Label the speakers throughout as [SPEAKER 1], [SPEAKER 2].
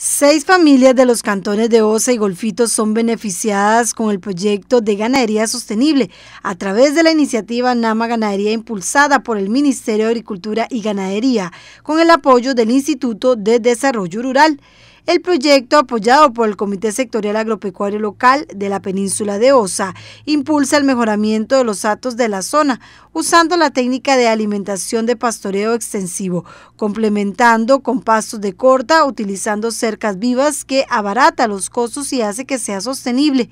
[SPEAKER 1] Seis familias de los cantones de Osa y Golfito son beneficiadas con el proyecto de ganadería sostenible a través de la iniciativa Nama Ganadería impulsada por el Ministerio de Agricultura y Ganadería con el apoyo del Instituto de Desarrollo Rural. El proyecto, apoyado por el Comité Sectorial Agropecuario Local de la península de Osa, impulsa el mejoramiento de los atos de la zona usando la técnica de alimentación de pastoreo extensivo, complementando con pastos de corta, utilizando cercas vivas que abarata los costos y hace que sea sostenible.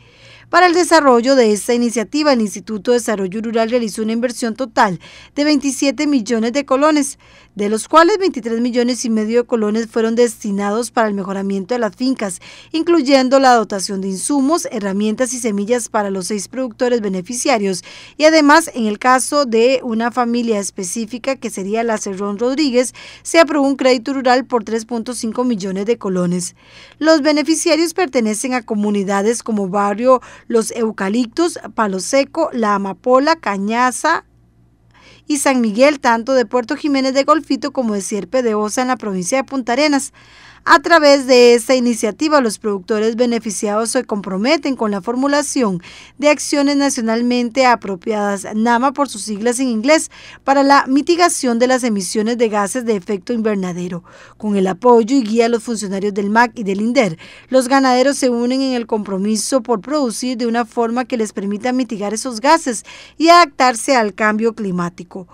[SPEAKER 1] Para el desarrollo de esta iniciativa, el Instituto de Desarrollo Rural realizó una inversión total de 27 millones de colones, de los cuales 23 millones y medio de colones fueron destinados para el mejoramiento de las fincas, incluyendo la dotación de insumos, herramientas y semillas para los seis productores beneficiarios. Y además, en el caso de una familia específica que sería la Cerrón Rodríguez, se aprobó un crédito rural por 3.5 millones de colones. Los beneficiarios pertenecen a comunidades como Barrio Los Eucaliptos, Palo Seco, La Amapola, Cañaza, y San Miguel, tanto de Puerto Jiménez de Golfito como de Sierpe de Osa en la provincia de Punta Arenas. A través de esta iniciativa, los productores beneficiados se comprometen con la formulación de acciones nacionalmente apropiadas, NAMA por sus siglas en inglés, para la mitigación de las emisiones de gases de efecto invernadero. Con el apoyo y guía de los funcionarios del MAC y del INDER, los ganaderos se unen en el compromiso por producir de una forma que les permita mitigar esos gases y adaptarse al cambio climático.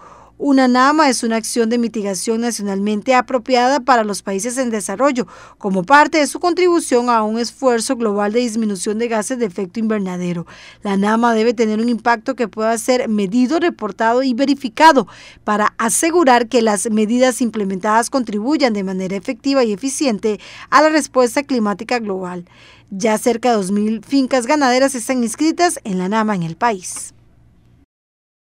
[SPEAKER 1] Una NAMA es una acción de mitigación nacionalmente apropiada para los países en desarrollo, como parte de su contribución a un esfuerzo global de disminución de gases de efecto invernadero. La NAMA debe tener un impacto que pueda ser medido, reportado y verificado para asegurar que las medidas implementadas contribuyan de manera efectiva y eficiente a la respuesta climática global. Ya cerca de 2.000 fincas ganaderas están inscritas en la NAMA en el país.